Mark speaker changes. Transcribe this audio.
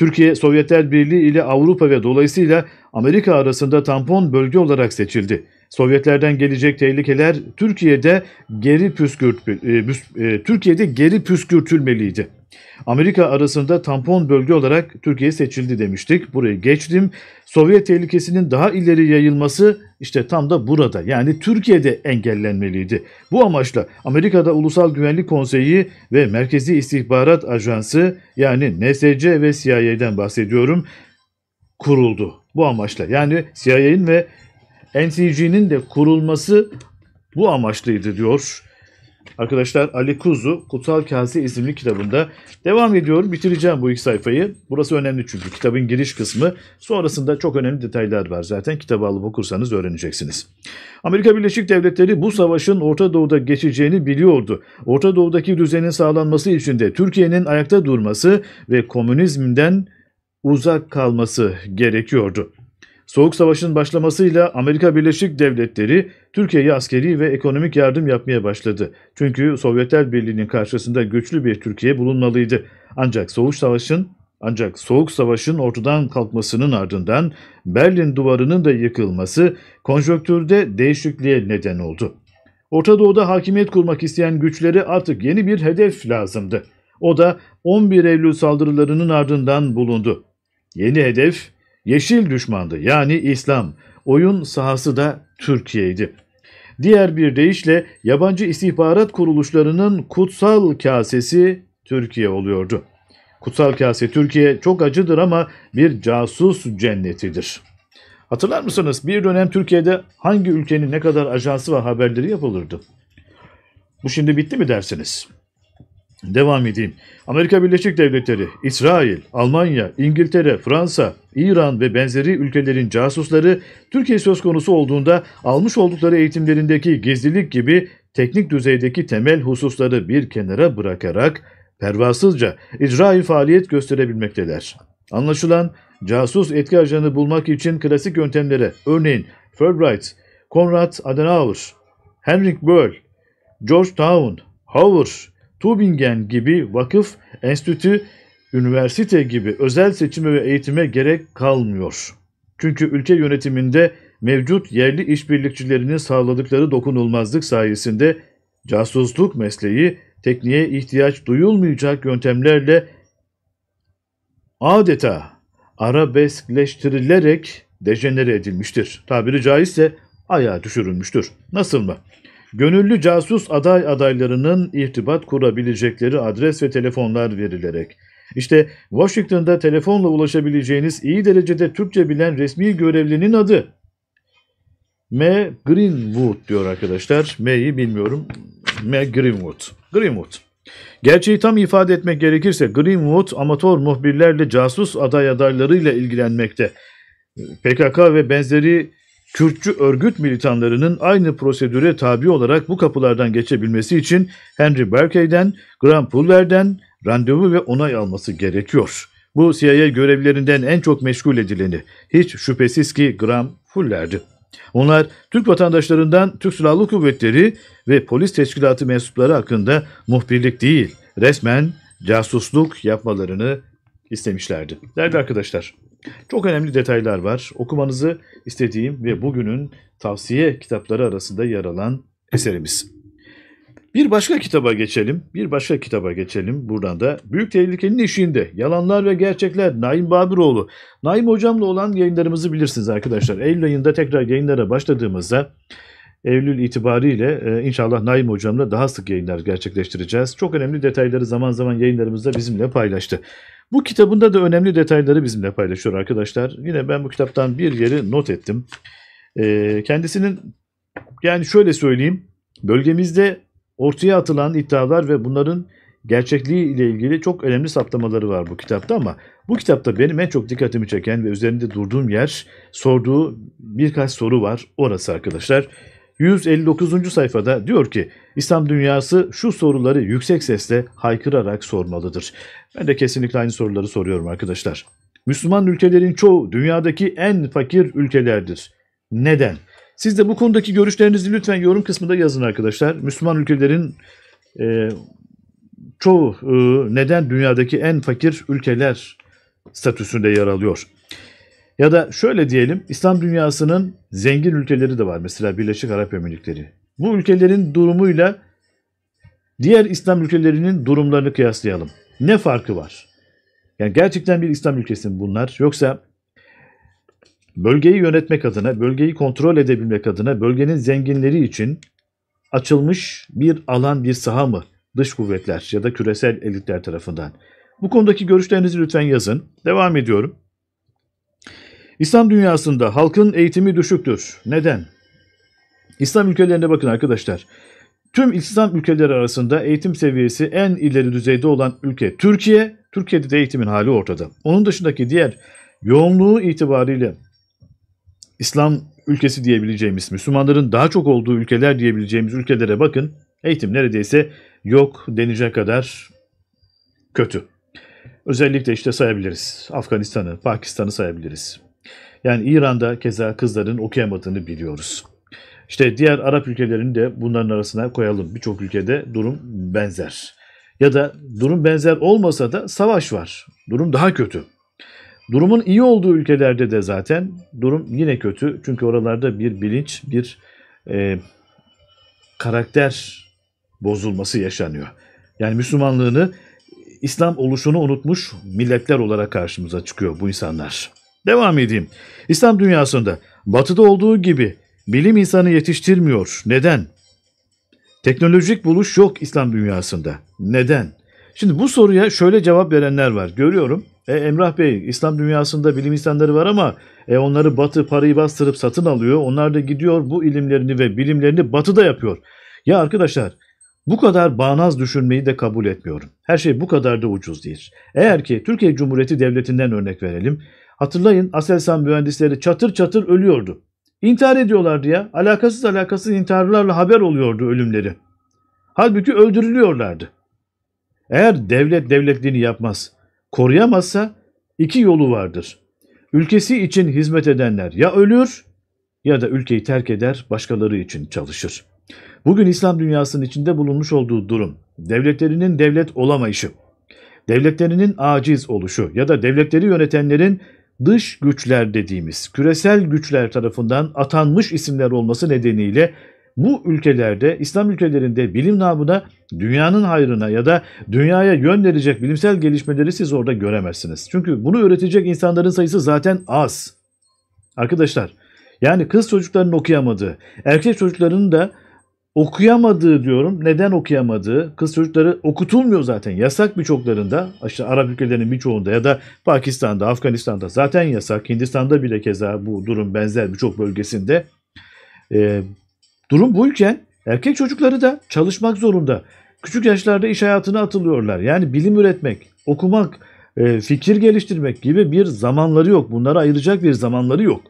Speaker 1: Türkiye Sovyetler Birliği ile Avrupa ve dolayısıyla Amerika arasında tampon bölge olarak seçildi. Sovyetlerden gelecek tehlikeler Türkiye'de geri püskürt e, e, Türkiye'de geri püskürtülmeliydi. Amerika arasında tampon bölge olarak Türkiye seçildi demiştik. Burayı geçtim. Sovyet tehlikesinin daha ileri yayılması işte tam da burada yani Türkiye'de engellenmeliydi. Bu amaçla Amerika'da Ulusal Güvenlik Konseyi ve Merkezi İstihbarat Ajansı yani NSC ve CIA'den bahsediyorum kuruldu. Bu amaçla yani CIA'nin ve NTG'nin de kurulması bu amaçlıydı diyor. Arkadaşlar Ali Kuzu Kutsal Kase isimli kitabında devam ediyor. Bitireceğim bu ilk sayfayı. Burası önemli çünkü kitabın giriş kısmı. Sonrasında çok önemli detaylar var zaten. Kitabı alıp okursanız öğreneceksiniz. Amerika Birleşik Devletleri bu savaşın Orta Doğu'da geçeceğini biliyordu. Orta Doğu'daki düzenin sağlanması için de Türkiye'nin ayakta durması ve komünizmden uzak kalması gerekiyordu. Soğuk Savaş'ın başlamasıyla Amerika Birleşik Devletleri Türkiye'ye askeri ve ekonomik yardım yapmaya başladı. Çünkü Sovyetler Birliği'nin karşısında güçlü bir Türkiye bulunmalıydı. Ancak Soğuk Savaş'ın ancak Soğuk Savaş'ın ortadan kalkmasının ardından Berlin Duvarı'nın da yıkılması konjonktürde değişikliğe neden oldu. Orta Doğu'da hakimiyet kurmak isteyen güçlere artık yeni bir hedef lazımdı. O da 11 Eylül saldırılarının ardından bulundu. Yeni hedef Yeşil düşmandı yani İslam. Oyun sahası da Türkiye'ydi. Diğer bir deyişle yabancı istihbarat kuruluşlarının kutsal kasesi Türkiye oluyordu. Kutsal kase Türkiye çok acıdır ama bir casus cennetidir. Hatırlar mısınız bir dönem Türkiye'de hangi ülkenin ne kadar ajansı ve haberleri yapılırdı? Bu şimdi bitti mi dersiniz? Devam edeyim. Amerika Birleşik Devletleri, İsrail, Almanya, İngiltere, Fransa, İran ve benzeri ülkelerin casusları Türkiye söz konusu olduğunda almış oldukları eğitimlerindeki gizlilik gibi teknik düzeydeki temel hususları bir kenara bırakarak pervasızca icraî faaliyet gösterebilmekteler. Anlaşılan casus etki ajanı bulmak için klasik yöntemlere örneğin Fulbright, Konrad Adenauer, Henrik Böll, George Town, Hoover, Tübingen gibi vakıf, enstitü, üniversite gibi özel seçime ve eğitime gerek kalmıyor. Çünkü ülke yönetiminde mevcut yerli işbirlikçilerinin sağladıkları dokunulmazlık sayesinde casusluk mesleği tekniğe ihtiyaç duyulmayacak yöntemlerle adeta arabeskleştirilerek dejenere edilmiştir. Tabiri caizse ayağa düşürülmüştür. Nasıl mı? gönüllü casus aday adaylarının irtibat kurabilecekleri adres ve telefonlar verilerek. İşte Washington'da telefonla ulaşabileceğiniz iyi derecede Türkçe bilen resmi görevlinin adı. M. Greenwood diyor arkadaşlar. M'yi bilmiyorum. M. Greenwood. Greenwood. Gerçeği tam ifade etmek gerekirse Greenwood amatör muhbirlerle casus aday adaylarıyla ilgilenmekte. PKK ve benzeri Kürtçü örgüt militanlarının aynı prosedüre tabi olarak bu kapılardan geçebilmesi için Henry Berkey'den, Graham Fuller'den randevu ve onay alması gerekiyor. Bu CIA görevlerinden en çok meşgul edileni. Hiç şüphesiz ki Graham Fuller'di. Onlar Türk vatandaşlarından Türk Silahlı Kuvvetleri ve polis teşkilatı mensupları hakkında muhbirlik değil, resmen casusluk yapmalarını istemişlerdi. Değerli arkadaşlar, çok önemli detaylar var. Okumanızı istediğim ve bugünün tavsiye kitapları arasında yer alan eserimiz. Bir başka kitaba geçelim. Bir başka kitaba geçelim. Buradan da Büyük Tehlikenin Eşiğinde Yalanlar ve Gerçekler Naim Babiroğlu. Naim hocamla olan yayınlarımızı bilirsiniz arkadaşlar. Eylül ayında tekrar yayınlara başladığımızda Eylül itibariyle e, inşallah Naim hocamla daha sık yayınlar gerçekleştireceğiz. Çok önemli detayları zaman zaman yayınlarımızda bizimle paylaştı. Bu kitabında da önemli detayları bizimle paylaşıyor arkadaşlar. Yine ben bu kitaptan bir yeri not ettim. E, kendisinin yani şöyle söyleyeyim. Bölgemizde ortaya atılan iddialar ve bunların gerçekliği ile ilgili çok önemli saptamaları var bu kitapta ama bu kitapta benim en çok dikkatimi çeken ve üzerinde durduğum yer sorduğu birkaç soru var. Orası arkadaşlar. 159. sayfada diyor ki İslam dünyası şu soruları yüksek sesle haykırarak sormalıdır. Ben de kesinlikle aynı soruları soruyorum arkadaşlar. Müslüman ülkelerin çoğu dünyadaki en fakir ülkelerdir. Neden? Siz de bu konudaki görüşlerinizi lütfen yorum kısmında yazın arkadaşlar. Müslüman ülkelerin e, çoğu e, neden dünyadaki en fakir ülkeler statüsünde yer alıyor? Ya da şöyle diyelim, İslam dünyasının zengin ülkeleri de var. Mesela Birleşik Arap Emirlikleri. Bu ülkelerin durumuyla diğer İslam ülkelerinin durumlarını kıyaslayalım. Ne farkı var? Yani gerçekten bir İslam ülkesi mi bunlar? Yoksa bölgeyi yönetmek adına, bölgeyi kontrol edebilmek adına, bölgenin zenginleri için açılmış bir alan, bir saha mı dış kuvvetler ya da küresel elitler tarafından? Bu konudaki görüşlerinizi lütfen yazın. Devam ediyorum. İslam dünyasında halkın eğitimi düşüktür. Neden? İslam ülkelerine bakın arkadaşlar. Tüm İslam ülkeleri arasında eğitim seviyesi en ileri düzeyde olan ülke Türkiye. Türkiye'de de eğitimin hali ortada. Onun dışındaki diğer yoğunluğu itibariyle İslam ülkesi diyebileceğimiz, Müslümanların daha çok olduğu ülkeler diyebileceğimiz ülkelere bakın. Eğitim neredeyse yok denecek kadar kötü. Özellikle işte sayabiliriz. Afganistan'ı, Pakistan'ı sayabiliriz. Yani İran'da keza kızların okuyamadığını biliyoruz. İşte diğer Arap ülkelerini de bunların arasına koyalım. Birçok ülkede durum benzer. Ya da durum benzer olmasa da savaş var. Durum daha kötü. Durumun iyi olduğu ülkelerde de zaten durum yine kötü. Çünkü oralarda bir bilinç, bir e, karakter bozulması yaşanıyor. Yani Müslümanlığını, İslam oluşunu unutmuş milletler olarak karşımıza çıkıyor bu insanlar. Devam edeyim. İslam dünyasında batıda olduğu gibi bilim insanı yetiştirmiyor. Neden? Teknolojik buluş yok İslam dünyasında. Neden? Şimdi bu soruya şöyle cevap verenler var. Görüyorum. E, Emrah Bey, İslam dünyasında bilim insanları var ama e, onları Batı parayı bastırıp satın alıyor. Onlar da gidiyor bu ilimlerini ve bilimlerini Batı'da yapıyor. Ya arkadaşlar, bu kadar bağnaz düşünmeyi de kabul etmiyorum. Her şey bu kadar da ucuz değil. Eğer ki Türkiye Cumhuriyeti Devleti'nden örnek verelim. Hatırlayın Aselsan mühendisleri çatır çatır ölüyordu. İntihar ediyorlardı ya. Alakasız alakasız intiharlarla haber oluyordu ölümleri. Halbuki öldürülüyorlardı. Eğer devlet devletliğini yapmaz, koruyamazsa iki yolu vardır. Ülkesi için hizmet edenler ya ölür ya da ülkeyi terk eder, başkaları için çalışır. Bugün İslam dünyasının içinde bulunmuş olduğu durum, devletlerinin devlet olamayışı, devletlerinin aciz oluşu ya da devletleri yönetenlerin dış güçler dediğimiz küresel güçler tarafından atanmış isimler olması nedeniyle bu ülkelerde, İslam ülkelerinde bilim namına, dünyanın hayrına ya da dünyaya yön verecek bilimsel gelişmeleri siz orada göremezsiniz. Çünkü bunu öğretecek insanların sayısı zaten az. Arkadaşlar, yani kız çocukların okuyamadığı, erkek çocukların da okuyamadığı diyorum. Neden okuyamadığı? Kız çocukları okutulmuyor zaten. Yasak birçoklarında. İşte Arap ülkelerinin birçoğunda ya da Pakistan'da, Afganistan'da zaten yasak. Hindistan'da bile keza bu durum benzer birçok bölgesinde. Ee, durum buyken erkek çocukları da çalışmak zorunda. Küçük yaşlarda iş hayatına atılıyorlar. Yani bilim üretmek, okumak, e, fikir geliştirmek gibi bir zamanları yok. Bunlara ayıracak bir zamanları yok.